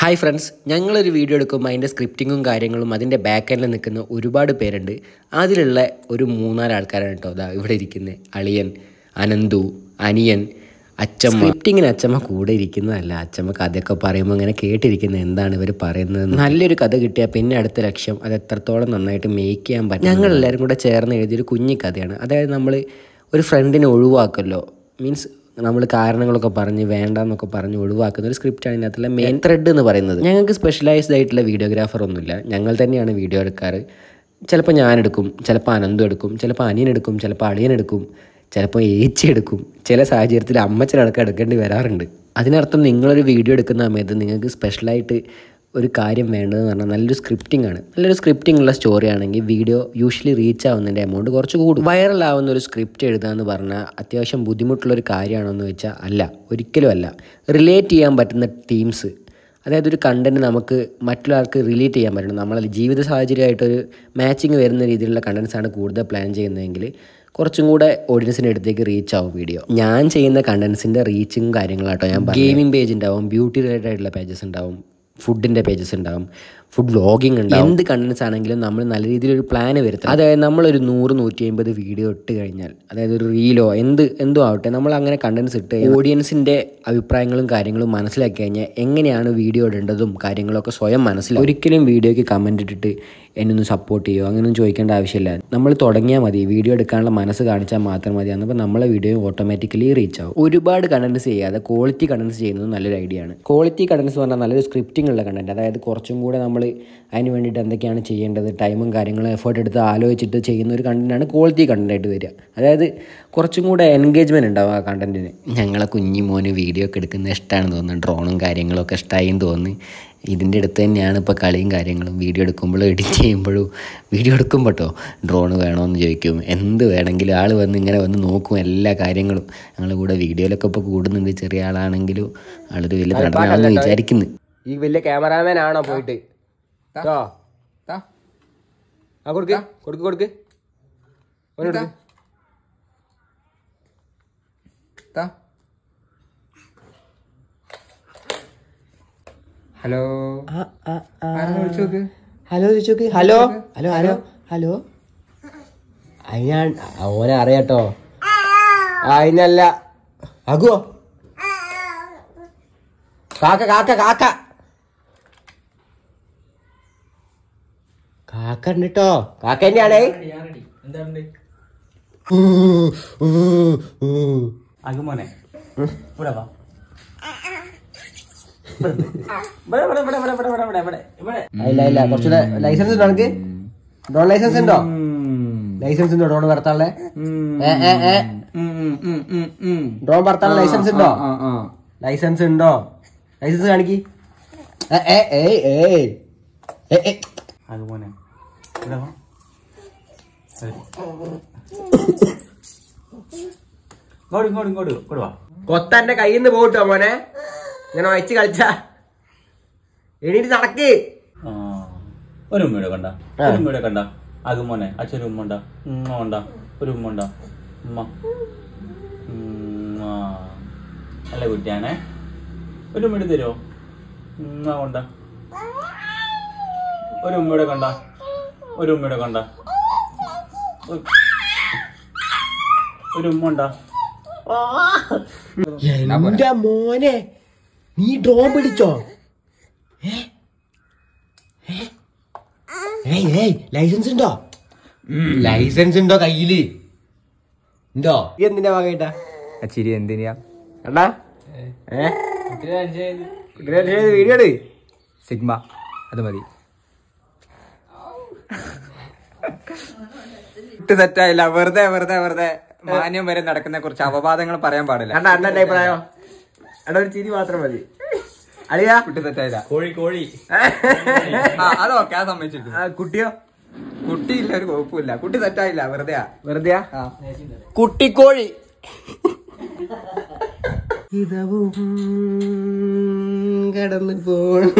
hi friends ഞങ്ങളൊരു video എടുക്കുമ്പോൾ അതിൻ്റെ സ്ക്രിപ്റ്റിങ്ങും കാര്യങ്ങളും അതിൻ്റെ ബാക്ക് എൻഡിൽ നിൽക്കുന്ന ഒരുപാട് പേരുണ്ട് അതിലുള്ള ഒരു മൂന്നാല് ആൾക്കാരാണ് കേട്ടോ അതാ ഇവിടെ ഇരിക്കുന്നത് അളിയൻ അനന്തു അനിയൻ അച്ചമ്മ സ്ക്രിപ്റ്റിങ്ങിന് അച്ചമ്മ കൂടെ ഇരിക്കുന്നതല്ല അച്ചമ്മ കഥയൊക്കെ പറയുമ്പോൾ അങ്ങനെ കേട്ടിരിക്കുന്ന എന്താണ് ഇവർ പറയുന്നത് നല്ലൊരു കഥ കിട്ടിയാൽ പിന്നെ അടുത്ത ലക്ഷ്യം അത് എത്രത്തോളം നന്നായിട്ട് മേക്ക് ചെയ്യാൻ പറ്റും ഞങ്ങൾ എല്ലാവരും കൂടെ ചേർന്ന് എഴുതിയൊരു കുഞ്ഞിക്കഥയാണ് കഥയാണ് അതായത് നമ്മൾ ഒരു ഫ്രണ്ടിനെ ഒഴിവാക്കല്ലോ മീൻസ് നമ്മൾ കാരണങ്ങളൊക്കെ പറഞ്ഞ് വേണ്ടെന്നൊക്കെ പറഞ്ഞ് ഒഴിവാക്കുന്ന ഒരു സ്ക്രിപ്റ്റാണ് ഇതിനകത്തുള്ള മെയിൻ ത്രെഡ് എന്ന് പറയുന്നത് ഞങ്ങൾക്ക് സ്പെഷ്യലൈസ്ഡ് ആയിട്ടുള്ള വീഡിയോഗ്രാഫർ ഒന്നുമില്ല ഞങ്ങൾ തന്നെയാണ് വീഡിയോ എടുക്കാറ് ചിലപ്പോൾ ഞാനെടുക്കും ചിലപ്പോൾ അനന്തു എടുക്കും ചിലപ്പോൾ അനിയൻ എടുക്കും ചിലപ്പോൾ അളിയൻ എടുക്കും ചിലപ്പോൾ ഏച്ചി എടുക്കും ചില സാഹചര്യത്തിൽ അമ്മച്ചനടക്കം എടുക്കേണ്ടി വരാറുണ്ട് അതിനർത്ഥം നിങ്ങളൊരു വീഡിയോ എടുക്കുന്ന സമയത്ത് നിങ്ങൾക്ക് സ്പെഷ്യലായിട്ട് ഒരു കാര്യം വേണ്ടതെന്ന് പറഞ്ഞാൽ നല്ലൊരു സ്ക്രിപ്റ്റിംഗ് ആണ് നല്ലൊരു സ്ക്രിപ്റ്റിംഗ് ഉള്ള സ്റ്റോറി ആണെങ്കിൽ വീഡിയോ യൂഷ്വലി റീച്ച് ആവുന്നതിൻ്റെ എമൗണ്ട് കുറച്ച് കൂടും വൈറൽ ആവുന്ന ഒരു സ്ക്രിപ്റ്റ് എഴുതുക എന്ന് പറഞ്ഞാൽ അത്യാവശ്യം ബുദ്ധിമുട്ടുള്ള ഒരു കാര്യമാണെന്ന് വെച്ചാൽ അല്ല ഒരിക്കലും അല്ല റിലേറ്റ് ചെയ്യാൻ പറ്റുന്ന തീംസ് അതായത് ഒരു കണ്ടൻറ്റ് നമുക്ക് മറ്റുള്ളവർക്ക് റിലേറ്റ് ചെയ്യാൻ പറ്റണം നമ്മളെ ജീവിത സാഹചര്യമായിട്ടൊരു മാച്ചിങ് വരുന്ന രീതിയിലുള്ള കണ്ടൻസാണ് കൂടുതൽ പ്ലാൻ ചെയ്യുന്നതെങ്കിൽ കുറച്ചും കൂടെ ഓഡിയൻസിൻ്റെ അടുത്തേക്ക് റീച്ച് ആവും വീഡിയോ ഞാൻ ചെയ്യുന്ന കണ്ടൻസിൻ്റെ റീച്ചിങ് കാര്യങ്ങളാട്ടോ ഞാൻ ഗെയിമിംഗ് പേജ് ഉണ്ടാവും ബ്യൂട്ടി റിലേറ്റഡ് ആയിട്ടുള്ള പേജസ് ഉണ്ടാവും ഫുഡിൻ്റെ പേജസ് ഉണ്ടാകും ഫുഡ് വ്ളോഗിങ് ഉണ്ടാകും എന്ത് കണ്ടൻസ് ആണെങ്കിലും നമ്മൾ നല്ല രീതിയിലൊരു പ്ലാൻ വരുത്തും അതായത് നമ്മളൊരു നൂറ് നൂറ്റി അമ്പത് വീഡിയോ ഇട്ട് കഴിഞ്ഞാൽ അതായത് ഒരു റീലോ എന്ത് എന്തോ ആവട്ടെ നമ്മൾ അങ്ങനെ കണ്ടൻസ് ഇട്ട് ഓഡിയൻസിൻ്റെ അഭിപ്രായങ്ങളും കാര്യങ്ങളും മനസ്സിലാക്കി കഴിഞ്ഞാൽ എങ്ങനെയാണ് വീഡിയോ ഇടേണ്ടതും കാര്യങ്ങളൊക്കെ സ്വയം മനസ്സിലാക്കും ഒരിക്കലും വീഡിയോയ്ക്ക് കമൻറ്റ് ഇട്ടിട്ട് എന്നൊന്നും സപ്പോർട്ട് ചെയ്യുമോ അങ്ങനെയൊന്നും ചോദിക്കേണ്ട ആവശ്യമില്ല നമ്മൾ തുടങ്ങിയാൽ മതി വീഡിയോ എടുക്കാനുള്ള മനസ്സ് കാണിച്ചാൽ മാത്രം മതി അന്നപ്പോൾ നമ്മളെ വീഡിയോ ഓട്ടോമാറ്റിക്കലി റീച്ച് ആവും ഒരുപാട് കണ്ടൻസ് ചെയ്യാതെ ക്വാളിറ്റി കണ്ടൻസ് ചെയ്യുന്നത് നല്ലൊരു ഐഡിയ ആണ് ക്വാളിറ്റി കണ്ടൻസ് പറഞ്ഞാൽ നല്ലൊരു സ്ക്രിപ്റ്റിംഗ് ഉള്ള കണ്ടൻറ്റ് അതായത് കുറച്ചും കൂടെ നമ്മൾ അതിന് വേണ്ടിയിട്ട് എന്തൊക്കെയാണ് ചെയ്യേണ്ടത് ടൈമും കാര്യങ്ങളും എഫേർട്ട് എടുത്ത് ആലോചിച്ചിട്ട് ചെയ്യുന്ന ഒരു കണ്ടൻറ്റാണ് ക്വാളിറ്റി കണ്ടൻറ്റായിട്ട് വരിക അതായത് കുറച്ചും കൂടെ എൻഗേജ്മെൻറ്റ് ഉണ്ടാവും ആ കണ്ടൻറ്റിന് ഞങ്ങളെ കുഞ്ഞി മോന് വീഡിയോ ഒക്കെ എടുക്കുന്നത് ഇഷ്ടമാണെന്ന് തോന്നുന്നു ഡ്രോണും കാര്യങ്ങളൊക്കെ ഇഷ്ടമായി തോന്നുന്നു ഇതിൻ്റെ അടുത്ത് തന്നെയാണ് ഇപ്പോൾ കളിയും കാര്യങ്ങളും വീഡിയോ എടുക്കുമ്പോഴും എഡിറ്റ് ചെയ്യുമ്പോഴും വീഡിയോ എടുക്കുമ്പോൾ കേട്ടോ ഡ്രോണ് വേണമെന്ന് ചോദിക്കും എന്ത് വേണമെങ്കിലും ആൾ വന്ന് ഇങ്ങനെ വന്ന് നോക്കും എല്ലാ കാര്യങ്ങളും ഞങ്ങൾ കൂടെ വീഡിയോയിലൊക്കെ ഇപ്പോൾ കൂടുന്നുണ്ട് ചെറിയ ആളാണെങ്കിലും ആളൊരു വലിയ നടന്നാണെന്ന് വിചാരിക്കുന്നു ഈ വലിയ ക്യാമറാമാൻ ആണോ പോയിട്ട് കൊടുക്ക് കൊടുക്ക് കൊടുക്ക് കൊടുക്ക് ഹലോ ഹലോ ചോക്ക് ഹലോ ഹലോ ഹലോ ഹലോ അയ്യാൻ ഓനെ അറിയാട്ടോ അതിനല്ല അകുവോ കാക്ക കാക്ക കാക്ക കാക്ക ഉണ്ട് കേട്ടോ കാക്ക തന്നെയാണേ അകുമോനെ ഇവിടെ വാ ഇല്ല ഇല്ല കുറച്ച് ലൈസൻസ് ഉണ്ടോ എനിക്ക് ഡോൺ ലൈസൻസ് ഉണ്ടോ ലൈസൻസ് ഉണ്ടോ ഡോൺ വർത്താളെ ഡോൺ വർത്താളെ ലൈസൻസ് ഉണ്ടോ ലൈസൻസ് ഉണ്ടോ ലൈസൻസ് കാണിക്ക് അതുപോലെ ഇങ്ങോട്ട് ഇങ്ങോട്ട് ഇങ്ങോട്ട് കൊടുവാ കൊത്തന്റെ കയ്യിൽ നിന്ന് പോയിട്ടോ മോനെ ഞാൻ വായിച്ച് കളിച്ച എണീറ്റ് നടക്ക് ഒരു ഉമ്മയുടെ കണ്ട ഒരു ഉമ്മയുടെ കണ്ട അത് മോനെ അച്ഛനും ഉമ്മ ഉണ്ട ഉമ്മ ഉണ്ട ഒരു ഉമ്മ ഉണ്ട ഉമ്മ അല്ല കുട്ടിയാണേ ഒരു ഉമ്മ തരുമോ ഉമ്മ കൊണ്ട ഒരു ഉമ്മയുടെ കണ്ട ഒരു ഉമ്മയുടെ കണ്ട ഒരു ഉമ്മ ഉണ്ടാ മോനെ നീ ഡ്രോ പിടിച്ചോ ലൈസൻസ് ഉണ്ടോ ലൈസൻസ് ഉണ്ടോ കയ്യില് ഉണ്ടോ എന്തിനാ വാങ്ങേട്ടാ അച്ചിരി എന്തിനാ എടാ വീഡിയോ സിഗ്മ അത് മതി സെറ്റായില്ല വെറുതെ വെറുതെ വെറുതെ മാന്യം വരെ നടക്കുന്ന കുറച്ച് അപവാദങ്ങൾ പറയാൻ പാടില്ല അഭിപ്രായം എടാ ഒരു ചിരി മാത്രം മതി അറിയാ കുട്ടി തെറ്റായില്ല കോഴി കോഴി ആ ഒക്കെ ആ കുട്ടിയോ കുട്ടിയോ കുട്ടിയില്ല ഒരു കുഴപ്പമില്ല കുട്ടി തെറ്റായില്ല വെറുതെയാ വെറുതെയാ കുട്ടിക്കോഴി ഇതവും കടന്നു പോണു